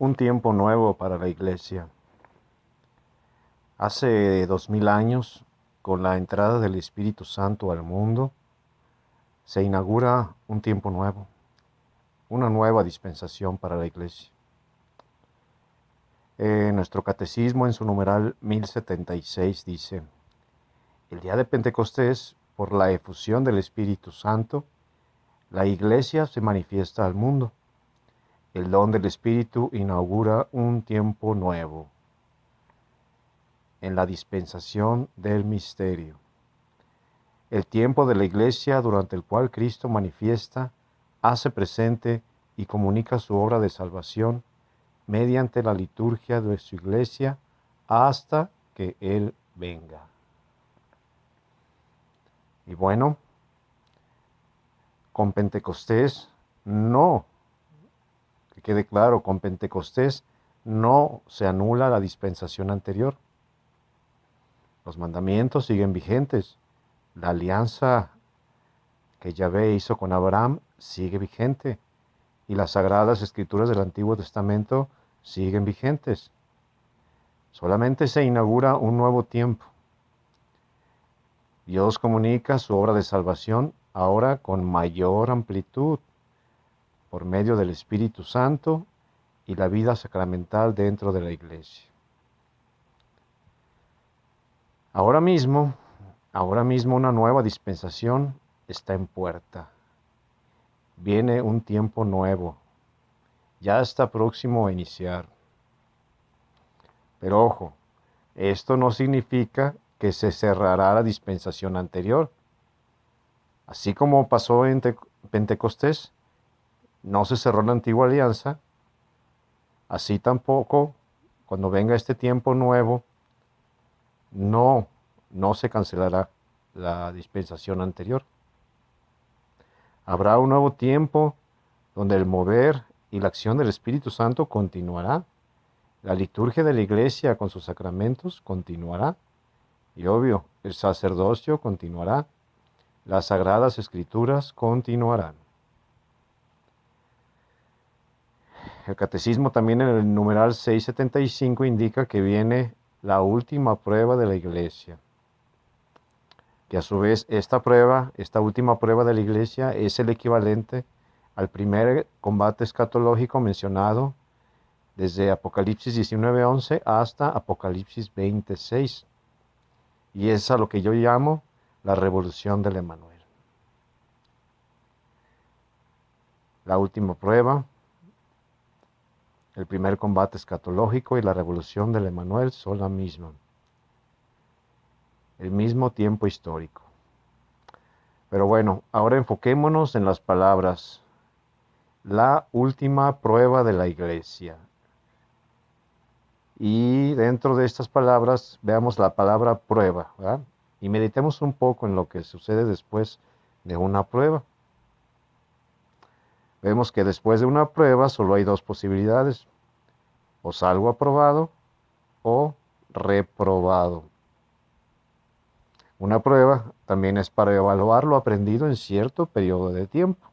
un tiempo nuevo para la iglesia. Hace dos mil años, con la entrada del Espíritu Santo al mundo, se inaugura un tiempo nuevo, una nueva dispensación para la iglesia. Eh, nuestro catecismo en su numeral 1076 dice, el día de Pentecostés, por la efusión del Espíritu Santo, la iglesia se manifiesta al mundo el don del Espíritu inaugura un tiempo nuevo en la dispensación del misterio. El tiempo de la iglesia durante el cual Cristo manifiesta, hace presente y comunica su obra de salvación mediante la liturgia de su iglesia hasta que Él venga. Y bueno, con Pentecostés no que quede claro, con Pentecostés no se anula la dispensación anterior. Los mandamientos siguen vigentes. La alianza que Yahvé hizo con Abraham sigue vigente. Y las sagradas escrituras del Antiguo Testamento siguen vigentes. Solamente se inaugura un nuevo tiempo. Dios comunica su obra de salvación ahora con mayor amplitud por medio del Espíritu Santo y la vida sacramental dentro de la iglesia. Ahora mismo, ahora mismo una nueva dispensación está en puerta. Viene un tiempo nuevo. Ya está próximo a iniciar. Pero ojo, esto no significa que se cerrará la dispensación anterior. Así como pasó en Pentecostés, no se cerró la antigua alianza, así tampoco cuando venga este tiempo nuevo, no, no se cancelará la dispensación anterior. Habrá un nuevo tiempo donde el mover y la acción del Espíritu Santo continuará. La liturgia de la iglesia con sus sacramentos continuará. Y obvio, el sacerdocio continuará. Las sagradas escrituras continuarán. El catecismo también en el numeral 675 indica que viene la última prueba de la iglesia, que a su vez esta prueba, esta última prueba de la iglesia es el equivalente al primer combate escatológico mencionado desde Apocalipsis 19.11 hasta Apocalipsis 26. Y es a lo que yo llamo la revolución del Emanuel. La última prueba el primer combate escatológico y la revolución del Emanuel son la misma, el mismo tiempo histórico. Pero bueno, ahora enfoquémonos en las palabras, la última prueba de la iglesia. Y dentro de estas palabras veamos la palabra prueba y meditemos un poco en lo que sucede después de una prueba vemos que después de una prueba solo hay dos posibilidades. O salgo aprobado o reprobado. Una prueba también es para evaluar lo aprendido en cierto periodo de tiempo.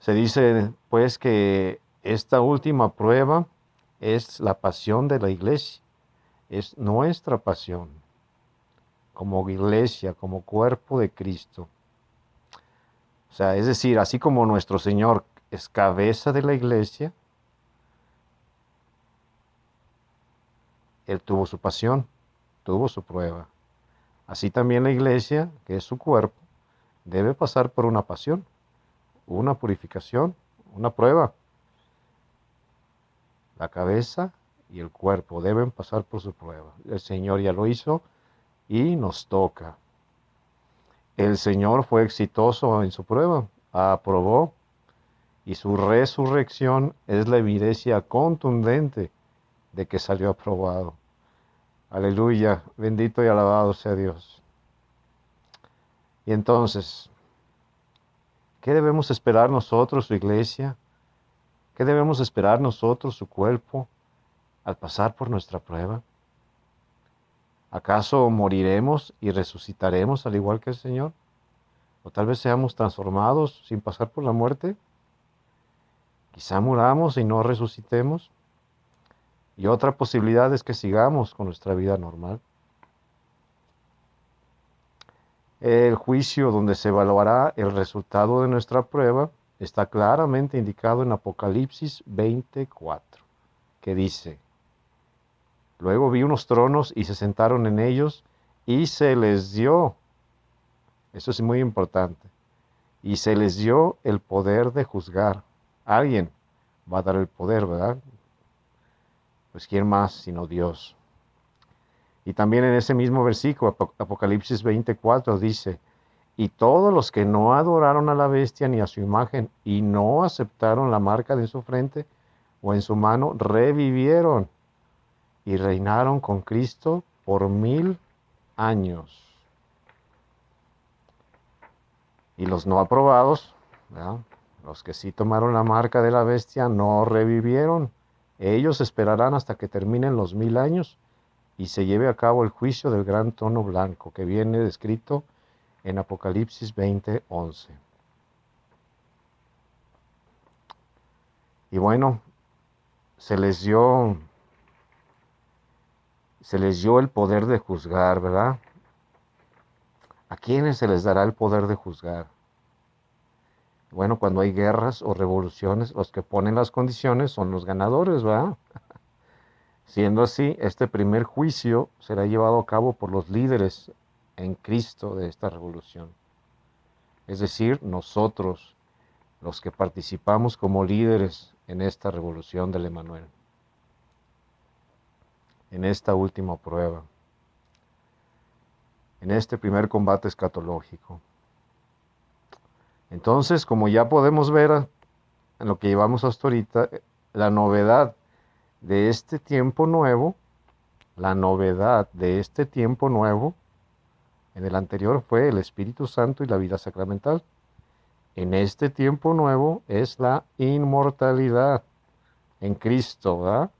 Se dice pues que esta última prueba es la pasión de la iglesia, es nuestra pasión como iglesia, como cuerpo de Cristo. O sea, es decir, así como nuestro Señor es cabeza de la iglesia, Él tuvo su pasión, tuvo su prueba. Así también la iglesia, que es su cuerpo, debe pasar por una pasión, una purificación, una prueba. La cabeza y el cuerpo deben pasar por su prueba. El Señor ya lo hizo y nos toca. El Señor fue exitoso en su prueba, aprobó, y su resurrección es la evidencia contundente de que salió aprobado. Aleluya, bendito y alabado sea Dios. Y entonces, ¿qué debemos esperar nosotros, su iglesia? ¿Qué debemos esperar nosotros, su cuerpo, al pasar por nuestra prueba? ¿Acaso moriremos y resucitaremos al igual que el Señor? ¿O tal vez seamos transformados sin pasar por la muerte? Quizá muramos y no resucitemos. Y otra posibilidad es que sigamos con nuestra vida normal. El juicio donde se evaluará el resultado de nuestra prueba está claramente indicado en Apocalipsis 24, que dice, Luego vi unos tronos y se sentaron en ellos y se les dio, eso es muy importante, y se les dio el poder de juzgar. Alguien va a dar el poder, ¿verdad? Pues quién más sino Dios. Y también en ese mismo versículo, Apocalipsis 24, dice, y todos los que no adoraron a la bestia ni a su imagen y no aceptaron la marca de su frente o en su mano, revivieron y reinaron con Cristo por mil años. Y los no aprobados, los que sí tomaron la marca de la bestia, no revivieron. Ellos esperarán hasta que terminen los mil años y se lleve a cabo el juicio del gran tono blanco que viene descrito en Apocalipsis 20:11. Y bueno, se les dio se les dio el poder de juzgar, ¿verdad? ¿A quiénes se les dará el poder de juzgar? Bueno, cuando hay guerras o revoluciones, los que ponen las condiciones son los ganadores, ¿verdad? Siendo así, este primer juicio será llevado a cabo por los líderes en Cristo de esta revolución. Es decir, nosotros, los que participamos como líderes en esta revolución del Emanuel en esta última prueba, en este primer combate escatológico. Entonces, como ya podemos ver en lo que llevamos hasta ahorita, eh, la novedad de este tiempo nuevo, la novedad de este tiempo nuevo, en el anterior fue el Espíritu Santo y la vida sacramental. En este tiempo nuevo es la inmortalidad en Cristo, ¿verdad?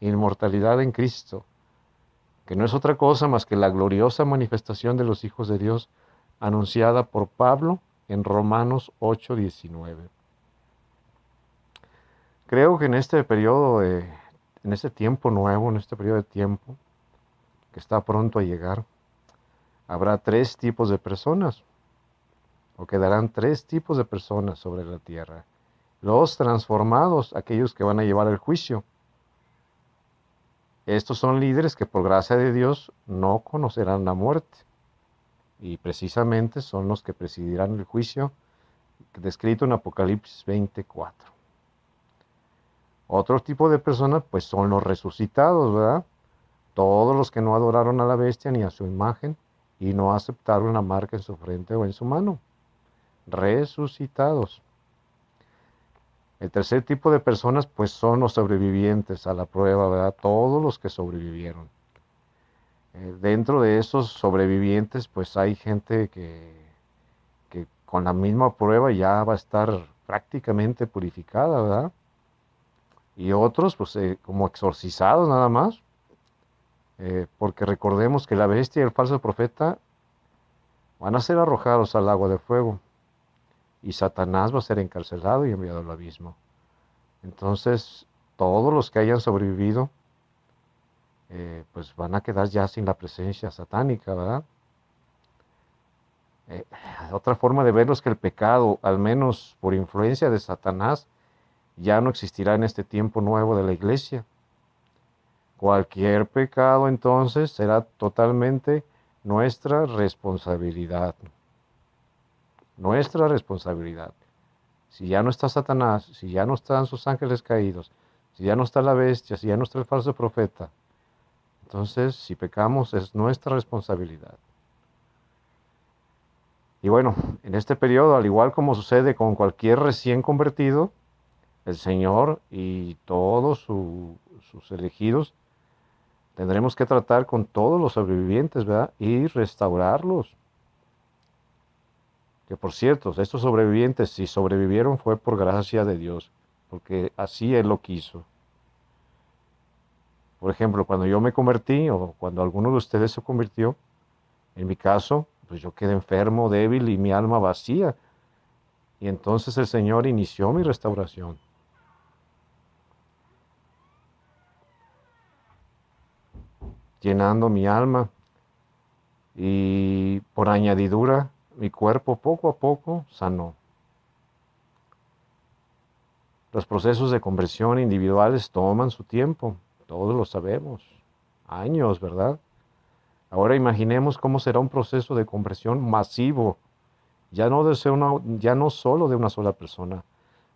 inmortalidad en Cristo, que no es otra cosa más que la gloriosa manifestación de los hijos de Dios anunciada por Pablo en Romanos 8:19. Creo que en este periodo en este tiempo nuevo, en este periodo de tiempo que está pronto a llegar, habrá tres tipos de personas, o quedarán tres tipos de personas sobre la tierra. Los transformados, aquellos que van a llevar el juicio, estos son líderes que por gracia de Dios no conocerán la muerte. Y precisamente son los que presidirán el juicio descrito en Apocalipsis 24. Otro tipo de personas pues son los resucitados, ¿verdad? Todos los que no adoraron a la bestia ni a su imagen y no aceptaron la marca en su frente o en su mano. Resucitados. El tercer tipo de personas, pues son los sobrevivientes a la prueba, ¿verdad? Todos los que sobrevivieron. Eh, dentro de esos sobrevivientes, pues hay gente que, con la misma prueba ya va a estar prácticamente purificada, ¿verdad? Y otros, pues eh, como exorcizados nada más, eh, porque recordemos que la bestia y el falso profeta van a ser arrojados al agua de fuego y Satanás va a ser encarcelado y enviado al abismo. Entonces, todos los que hayan sobrevivido, eh, pues van a quedar ya sin la presencia satánica, ¿verdad? Eh, otra forma de verlo es que el pecado, al menos por influencia de Satanás, ya no existirá en este tiempo nuevo de la iglesia. Cualquier pecado entonces será totalmente nuestra responsabilidad nuestra responsabilidad. Si ya no está Satanás, si ya no están sus ángeles caídos, si ya no está la bestia, si ya no está el falso profeta, entonces si pecamos es nuestra responsabilidad. Y bueno, en este periodo, al igual como sucede con cualquier recién convertido, el Señor y todos sus elegidos tendremos que tratar con todos los sobrevivientes, Y restaurarlos, que por cierto, estos sobrevivientes, si sobrevivieron fue por gracia de Dios, porque así Él lo quiso. Por ejemplo, cuando yo me convertí o cuando alguno de ustedes se convirtió, en mi caso, pues yo quedé enfermo, débil y mi alma vacía. Y entonces el Señor inició mi restauración. Llenando mi alma y por añadidura mi cuerpo poco a poco sanó. Los procesos de conversión individuales toman su tiempo, todos lo sabemos, años, ¿verdad? Ahora imaginemos cómo será un proceso de conversión masivo, ya no, de ya no solo de una sola persona,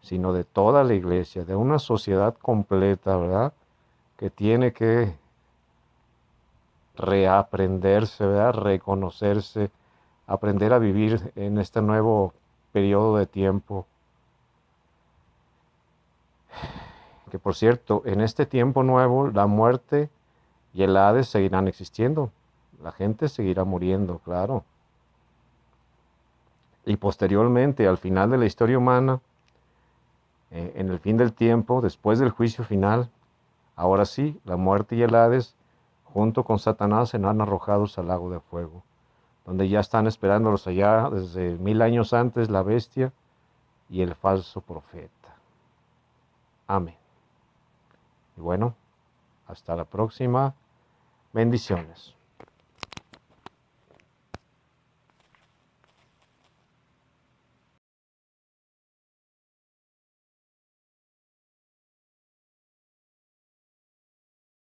sino de toda la iglesia, de una sociedad completa, ¿verdad? Que tiene que reaprenderse, ¿verdad? Reconocerse, aprender a vivir en este nuevo periodo de tiempo. Que por cierto, en este tiempo nuevo la muerte y el Hades seguirán existiendo. La gente seguirá muriendo, claro. Y posteriormente, al final de la historia humana, eh, en el fin del tiempo, después del juicio final, ahora sí, la muerte y el Hades, junto con Satanás, serán arrojados al lago de fuego donde ya están esperándolos allá desde mil años antes la bestia y el falso profeta. Amén. Y bueno, hasta la próxima. Bendiciones.